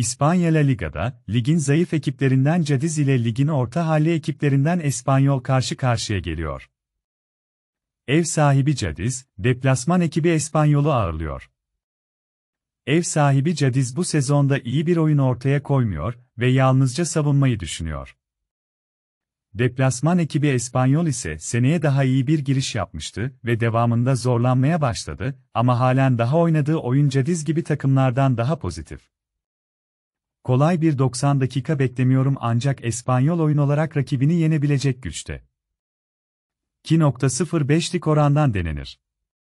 İspanya La Liga'da, ligin zayıf ekiplerinden Cadiz ile ligin orta halli ekiplerinden Espanyol karşı karşıya geliyor. Ev sahibi Cadiz, deplasman ekibi Espanyol'u ağırlıyor. Ev sahibi Cadiz bu sezonda iyi bir oyun ortaya koymuyor ve yalnızca savunmayı düşünüyor. Deplasman ekibi Espanyol ise seneye daha iyi bir giriş yapmıştı ve devamında zorlanmaya başladı ama halen daha oynadığı oyun Cadiz gibi takımlardan daha pozitif. Kolay bir 90 dakika beklemiyorum ancak İspanyol oyun olarak rakibini yenebilecek güçte. 2.05'lik orandan denenir.